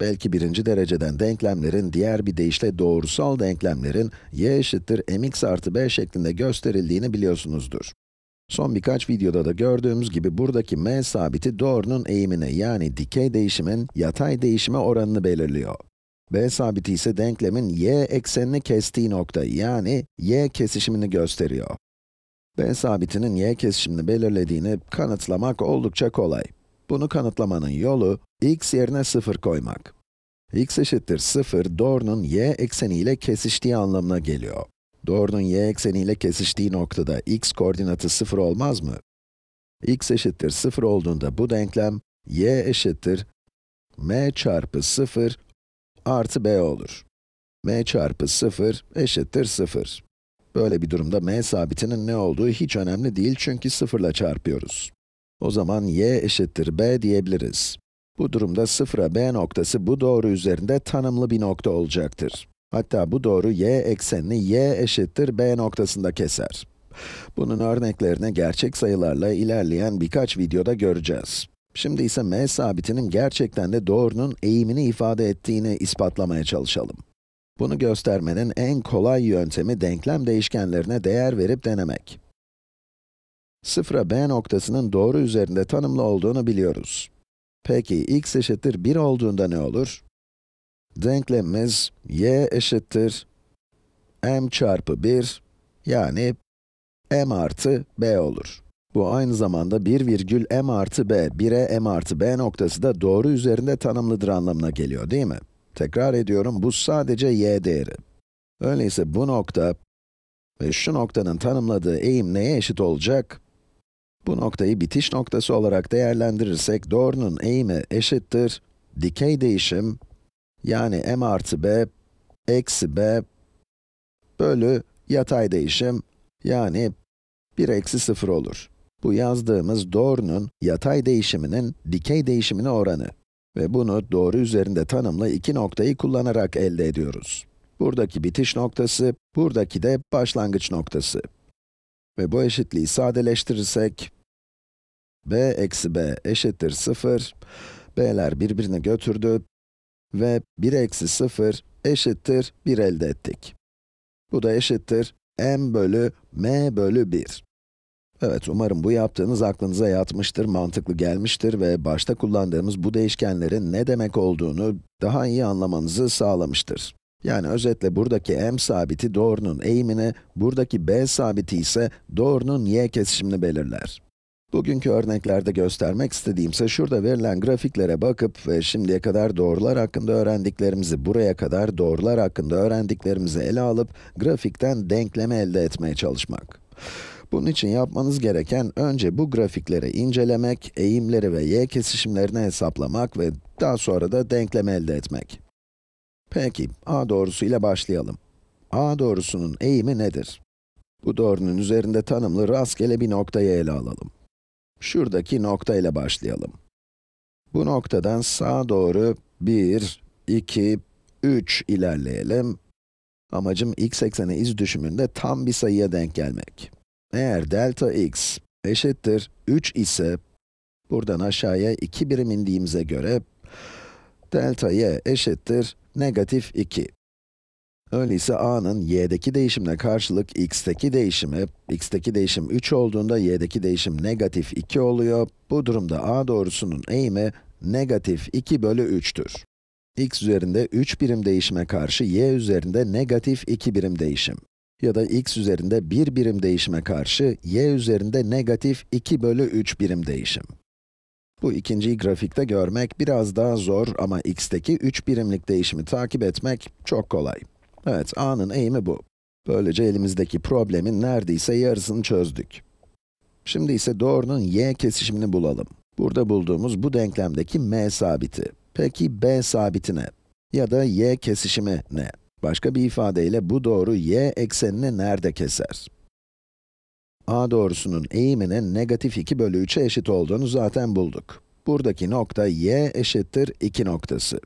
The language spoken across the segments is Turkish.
Belki birinci dereceden denklemlerin diğer bir deyişle doğrusal denklemlerin y eşittir mx artı b şeklinde gösterildiğini biliyorsunuzdur. Son birkaç videoda da gördüğümüz gibi buradaki m sabiti doğrunun eğimine yani dikey değişimin yatay değişime oranını belirliyor. b sabiti ise denklemin y eksenini kestiği nokta yani y kesişimini gösteriyor. b sabitinin y kesişimini belirlediğini kanıtlamak oldukça kolay. Bunu kanıtlamanın yolu, x yerine 0 koymak. x eşittir 0, doğrunun y ekseniyle kesiştiği anlamına geliyor. Doğrunun y ekseniyle kesiştiği noktada x koordinatı 0 olmaz mı? x eşittir 0 olduğunda bu denklem, y eşittir m çarpı 0 artı b olur. m çarpı 0 eşittir 0. Böyle bir durumda m sabitinin ne olduğu hiç önemli değil çünkü 0 ile çarpıyoruz. O zaman y eşittir b diyebiliriz. Bu durumda sıfıra b noktası bu doğru üzerinde tanımlı bir nokta olacaktır. Hatta bu doğru y eksenini y eşittir b noktasında keser. Bunun örneklerini gerçek sayılarla ilerleyen birkaç videoda göreceğiz. Şimdi ise m sabitinin gerçekten de doğrunun eğimini ifade ettiğini ispatlamaya çalışalım. Bunu göstermenin en kolay yöntemi denklem değişkenlerine değer verip denemek. Sıfıra b noktasının doğru üzerinde tanımlı olduğunu biliyoruz. Peki x eşittir 1 olduğunda ne olur? Denklemimiz y eşittir m çarpı 1 yani m artı b olur. Bu aynı zamanda 1 virgül m artı b, 1'e m artı b noktası da doğru üzerinde tanımlıdır anlamına geliyor değil mi? Tekrar ediyorum, bu sadece y değeri. Öyleyse bu nokta ve şu noktanın tanımladığı eğim neye eşit olacak? Bu noktayı bitiş noktası olarak değerlendirirsek doğrunun eğimi eşittir dikey değişim yani m artı b eksi b bölü yatay değişim yani 1 eksi 0 olur. Bu yazdığımız doğrunun yatay değişiminin dikey değişimine oranı ve bunu doğru üzerinde tanımlı iki noktayı kullanarak elde ediyoruz. Buradaki bitiş noktası, buradaki de başlangıç noktası. Ve bu eşitliği sadeleştirirsek, b eksi b eşittir 0, b'ler birbirini götürdü ve 1 eksi 0 eşittir 1 elde ettik. Bu da eşittir m bölü m bölü 1. Evet, umarım bu yaptığınız aklınıza yatmıştır, mantıklı gelmiştir ve başta kullandığımız bu değişkenlerin ne demek olduğunu daha iyi anlamanızı sağlamıştır. Yani özetle buradaki m sabiti doğrunun eğimini, buradaki b sabiti ise doğrunun y kesişimini belirler. Bugünkü örneklerde göstermek istediğimse şurada verilen grafiklere bakıp ve şimdiye kadar doğrular hakkında öğrendiklerimizi buraya kadar doğrular hakkında öğrendiklerimizi ele alıp grafikten denkleme elde etmeye çalışmak. Bunun için yapmanız gereken önce bu grafikleri incelemek, eğimleri ve y kesişimlerini hesaplamak ve daha sonra da denkleme elde etmek. Peki, a doğrusu ile başlayalım. a doğrusunun eğimi nedir? Bu doğrunun üzerinde tanımlı rastgele bir noktayı ele alalım. Şuradaki nokta ile başlayalım. Bu noktadan sağa doğru 1, 2, 3 ilerleyelim. Amacım x ekseni iz düşümünde tam bir sayıya denk gelmek. Eğer delta x eşittir 3 ise, buradan aşağıya 2 birim indiğimize göre delta y eşittir negatif 2. Öyleyse a'nın y'deki değişimle karşılık x'teki değişimi, x'teki değişim 3 olduğunda y'deki değişim negatif 2 oluyor. Bu durumda a doğrusunun eğimi negatif 2 bölü 3'tür. x üzerinde 3 birim değişime karşı y üzerinde negatif 2 birim değişim. Ya da x üzerinde 1 birim değişime karşı y üzerinde negatif 2 bölü 3 birim değişim. Bu ikinciyi grafikte görmek biraz daha zor ama x'teki 3 birimlik değişimi takip etmek çok kolay. Evet, a'nın eğimi bu. Böylece elimizdeki problemin neredeyse yarısını çözdük. Şimdi ise doğrunun y kesişimini bulalım. Burada bulduğumuz bu denklemdeki m sabiti. Peki b sabiti ne? Ya da y kesişimi ne? Başka bir ifadeyle bu doğru y eksenini nerede keser? A doğrusunun eğiminin negatif 2 bölü 3'e eşit olduğunu zaten bulduk. Buradaki nokta y eşittir 2 noktası.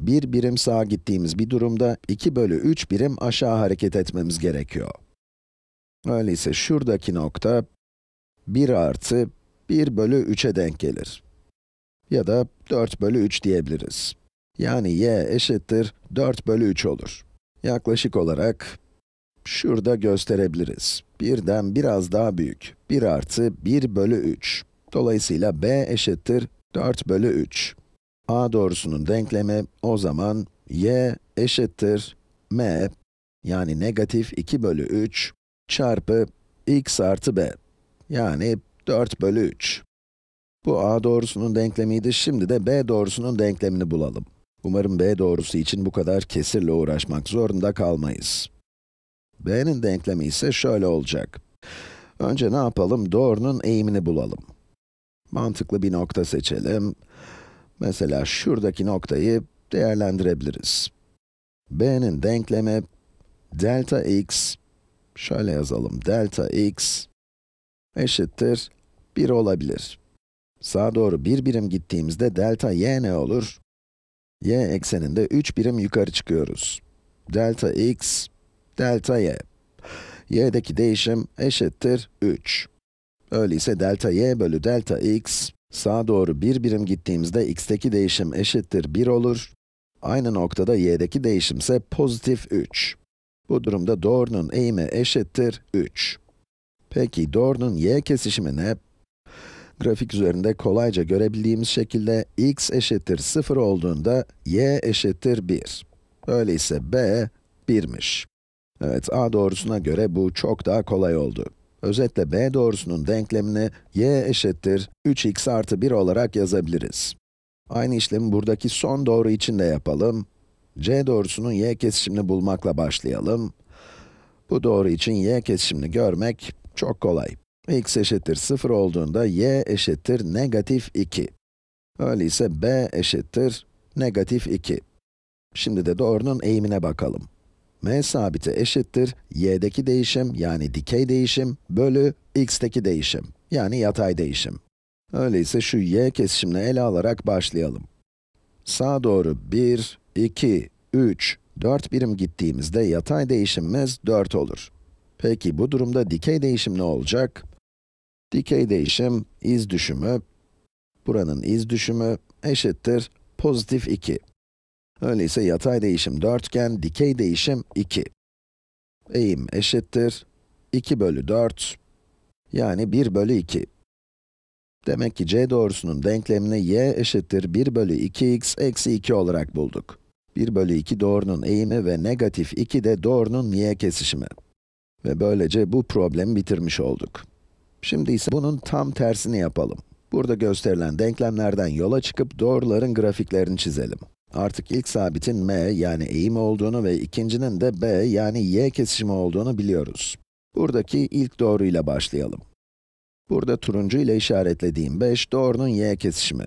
Bir birim sağa gittiğimiz bir durumda 2 bölü 3 birim aşağı hareket etmemiz gerekiyor. Öyleyse şuradaki nokta 1 artı 1 bölü 3'e denk gelir. Ya da 4 bölü 3 diyebiliriz. Yani y eşittir 4 bölü 3 olur. Yaklaşık olarak şurada gösterebiliriz. 1'den biraz daha büyük. 1 artı 1 bölü 3. Dolayısıyla b eşittir 4 bölü 3. a doğrusunun denklemi o zaman y eşittir m yani negatif 2 bölü 3 çarpı x artı b yani 4 bölü 3. Bu a doğrusunun denklemiydi, şimdi de b doğrusunun denklemini bulalım. Umarım b doğrusu için bu kadar kesirle uğraşmak zorunda kalmayız. B'nin denklemi ise şöyle olacak. Önce ne yapalım? Doğrunun eğimini bulalım. Mantıklı bir nokta seçelim. Mesela şuradaki noktayı değerlendirebiliriz. B'nin denklemi delta x, şöyle yazalım, delta x eşittir 1 olabilir. Sağa doğru bir birim gittiğimizde delta y ne olur? y ekseninde 3 birim yukarı çıkıyoruz. Delta x delta y. y'deki değişim eşittir 3. Öyleyse delta y bölü delta x, sağa doğru bir birim gittiğimizde x'teki değişim eşittir 1 olur. Aynı noktada y'deki değişim ise pozitif 3. Bu durumda doğrunun eğimi eşittir 3. Peki doğrunun y kesişimi ne? Grafik üzerinde kolayca görebildiğimiz şekilde x eşittir 0 olduğunda y eşittir 1. Öyleyse b 1'miş. Evet, a doğrusuna göre bu çok daha kolay oldu. Özetle b doğrusunun denklemini y eşittir 3x artı 1 olarak yazabiliriz. Aynı işlemi buradaki son doğru için de yapalım. c doğrusunun y kesişimini bulmakla başlayalım. Bu doğru için y kesişimini görmek çok kolay. x eşittir 0 olduğunda y eşittir negatif 2. Öyleyse b eşittir negatif 2. Şimdi de doğrunun eğimine bakalım m sabiti eşittir y'deki değişim yani dikey değişim bölü x'teki değişim yani yatay değişim. Öyleyse şu y kesişimini ele alarak başlayalım. Sağ doğru 1, 2, 3, 4 birim gittiğimizde yatay değişimimiz 4 olur. Peki bu durumda dikey değişim ne olacak? Dikey değişim iz düşümü, buranın iz düşümü eşittir pozitif 2. Öyleyse yatay değişim dörtgen, dikey değişim 2. Eğim eşittir 2 bölü 4, yani 1 bölü 2. Demek ki c doğrusunun denklemini y eşittir 1 bölü 2x eksi 2 olarak bulduk. 1 bölü 2 doğrunun eğimi ve negatif 2 de doğrunun y kesişimi. Ve böylece bu problemi bitirmiş olduk. Şimdi ise bunun tam tersini yapalım. Burada gösterilen denklemlerden yola çıkıp doğruların grafiklerini çizelim. Artık ilk sabitin m yani eğim olduğunu ve ikincinin de b yani y kesişimi olduğunu biliyoruz. Buradaki ilk doğruyla başlayalım. Burada turuncu ile işaretlediğim 5 doğrunun y kesişimi.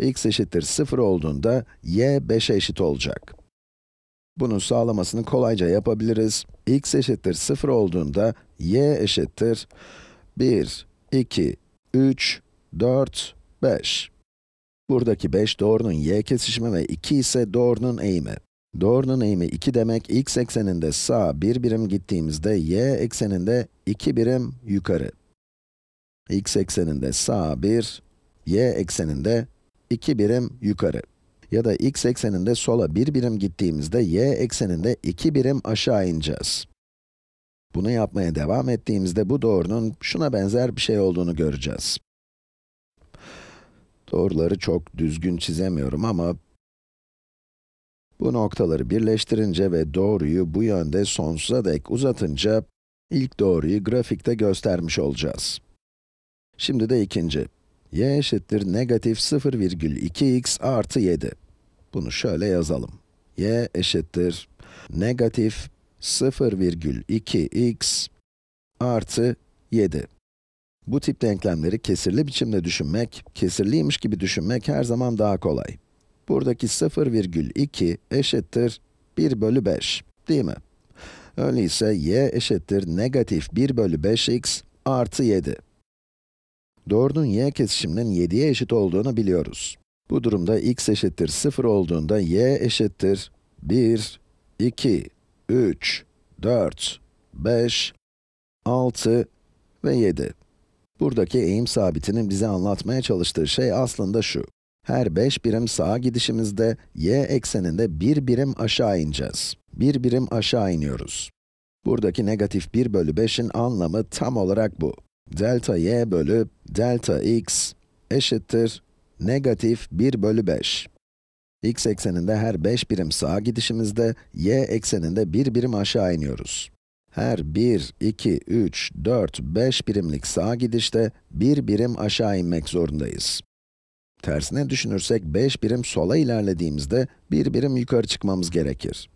x eşittir 0 olduğunda y 5'e eşit olacak. Bunun sağlamasını kolayca yapabiliriz. x eşittir 0 olduğunda y eşittir 1, 2, 3, 4, 5. Buradaki 5 doğrunun y kesişimi ve 2 ise doğrunun eğimi. Doğrunun eğimi 2 demek, x ekseninde sağ 1 birim gittiğimizde y ekseninde 2 birim yukarı. x ekseninde sağ 1, y ekseninde 2 birim yukarı. Ya da x ekseninde sola 1 birim gittiğimizde y ekseninde 2 birim aşağı ineceğiz. Bunu yapmaya devam ettiğimizde bu doğrunun şuna benzer bir şey olduğunu göreceğiz. Doğruları çok düzgün çizemiyorum ama bu noktaları birleştirince ve doğruyu bu yönde sonsuza dek uzatınca ilk doğruyu grafikte göstermiş olacağız. Şimdi de ikinci. y eşittir negatif 0,2x artı 7. Bunu şöyle yazalım. y eşittir negatif 0,2x artı 7. Bu tip denklemleri kesirli biçimde düşünmek, kesirliymiş gibi düşünmek her zaman daha kolay. Buradaki 0,2 eşittir 1 bölü 5, değil mi? Öyleyse y eşittir negatif 1 bölü 5x artı 7. Doğrunun y kesişiminin 7'ye eşit olduğunu biliyoruz. Bu durumda x eşittir 0 olduğunda y eşittir 1, 2, 3, 4, 5, 6 ve 7. Buradaki eğim sabitinin bize anlatmaya çalıştığı şey aslında şu. Her 5 birim sağa gidişimizde y ekseninde 1 bir birim aşağı ineceğiz. 1 bir birim aşağı iniyoruz. Buradaki negatif 1 bölü 5'in anlamı tam olarak bu. Delta y bölü delta x eşittir negatif 1 bölü 5. x ekseninde her 5 birim sağa gidişimizde y ekseninde 1 bir birim aşağı iniyoruz. Her 1, 2, 3, 4, 5 birimlik sağ gidişte bir birim aşağı inmek zorundayız. Tersine düşünürsek 5 birim sola ilerlediğimizde bir birim yukarı çıkmamız gerekir.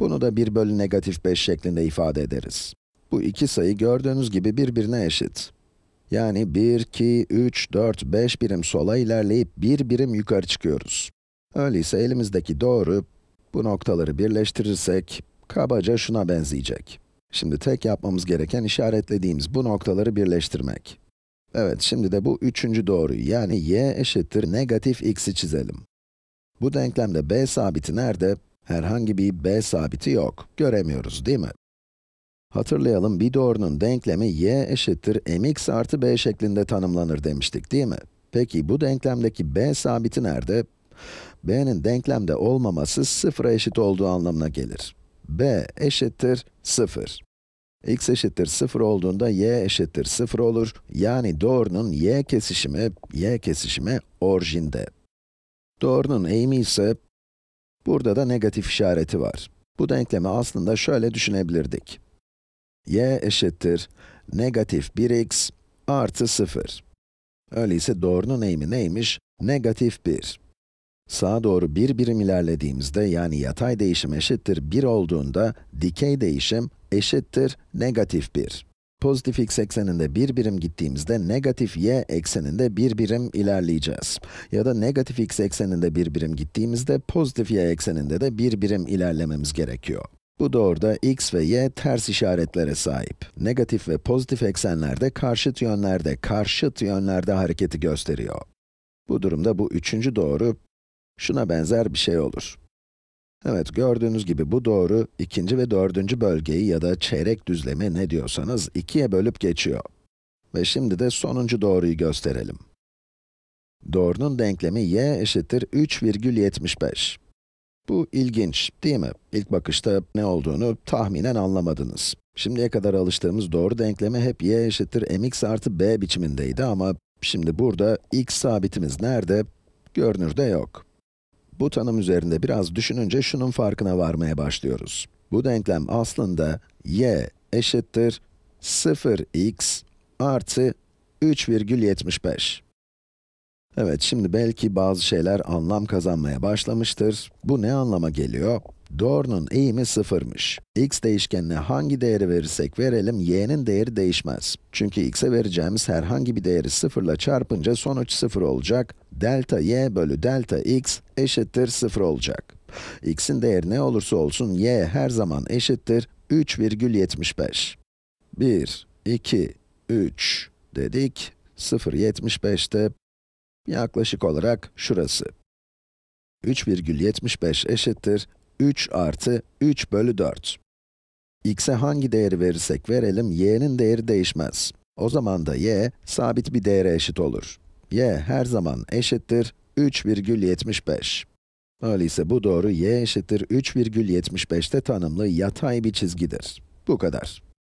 Bunu da 1 bölü negatif 5 şeklinde ifade ederiz. Bu iki sayı gördüğünüz gibi birbirine eşit. Yani 1, 2, 3, 4, 5 birim sola ilerleyip bir birim yukarı çıkıyoruz. Öyleyse elimizdeki doğru, bu noktaları birleştirirsek, kabaca şuna benzeyecek. Şimdi tek yapmamız gereken işaretlediğimiz bu noktaları birleştirmek. Evet, şimdi de bu üçüncü doğruyu, yani y eşittir negatif x'i çizelim. Bu denklemde b sabiti nerede? Herhangi bir b sabiti yok. Göremiyoruz, değil mi? Hatırlayalım, bir doğrunun denklemi y eşittir mx artı b şeklinde tanımlanır demiştik, değil mi? Peki, bu denklemdeki b sabiti nerede? b'nin denklemde olmaması sıfıra eşit olduğu anlamına gelir. b eşittir 0. x eşittir 0 olduğunda y eşittir 0 olur. Yani doğrunun y kesişimi, y kesişimi orijinde. Doğrunun eğimi ise, burada da negatif işareti var. Bu denklemi aslında şöyle düşünebilirdik. y eşittir negatif 1x artı 0. Öyleyse doğrunun eğimi neymiş? Negatif 1. Sağa doğru bir birim ilerlediğimizde, yani yatay değişim eşittir 1 olduğunda, dikey değişim eşittir negatif 1. Pozitif x ekseninde bir birim gittiğimizde, negatif y ekseninde bir birim ilerleyeceğiz. Ya da negatif x ekseninde bir birim gittiğimizde, pozitif y ekseninde de bir birim ilerlememiz gerekiyor. Bu doğruda x ve y ters işaretlere sahip. Negatif ve pozitif eksenlerde karşıt yönlerde, karşıt yönlerde hareketi gösteriyor. Bu durumda bu üçüncü doğru Şuna benzer bir şey olur. Evet, gördüğünüz gibi bu doğru, ikinci ve dördüncü bölgeyi ya da çeyrek düzleme ne diyorsanız ikiye bölüp geçiyor. Ve şimdi de sonuncu doğruyu gösterelim. Doğrunun denklemi y eşittir 3,75. Bu ilginç, değil mi? İlk bakışta ne olduğunu tahminen anlamadınız. Şimdiye kadar alıştığımız doğru denklemi hep y eşittir mx artı b biçimindeydi ama şimdi burada x sabitimiz nerede? Görünürde yok. Bu tanım üzerinde biraz düşününce şunun farkına varmaya başlıyoruz. Bu denklem aslında y eşittir 0x artı 3,75. Evet, şimdi belki bazı şeyler anlam kazanmaya başlamıştır. Bu ne anlama geliyor? Doğrunun eğimi sıfırmış. x değişkenine hangi değeri verirsek verelim, y'nin değeri değişmez. Çünkü x'e vereceğimiz herhangi bir değeri sıfırla çarpınca sonuç sıfır olacak. Delta y bölü delta x eşittir sıfır olacak. x'in değeri ne olursa olsun y her zaman eşittir 3,75. 1, 2, 3 dedik. 0,75'te yaklaşık olarak şurası. 3,75 eşittir 3 artı 3 bölü 4. x'e hangi değeri verirsek verelim, y'nin değeri değişmez. O zaman da y, sabit bir değere eşit olur. y her zaman eşittir 3,75. Öyleyse bu doğru y eşittir 3,75'te tanımlı yatay bir çizgidir. Bu kadar.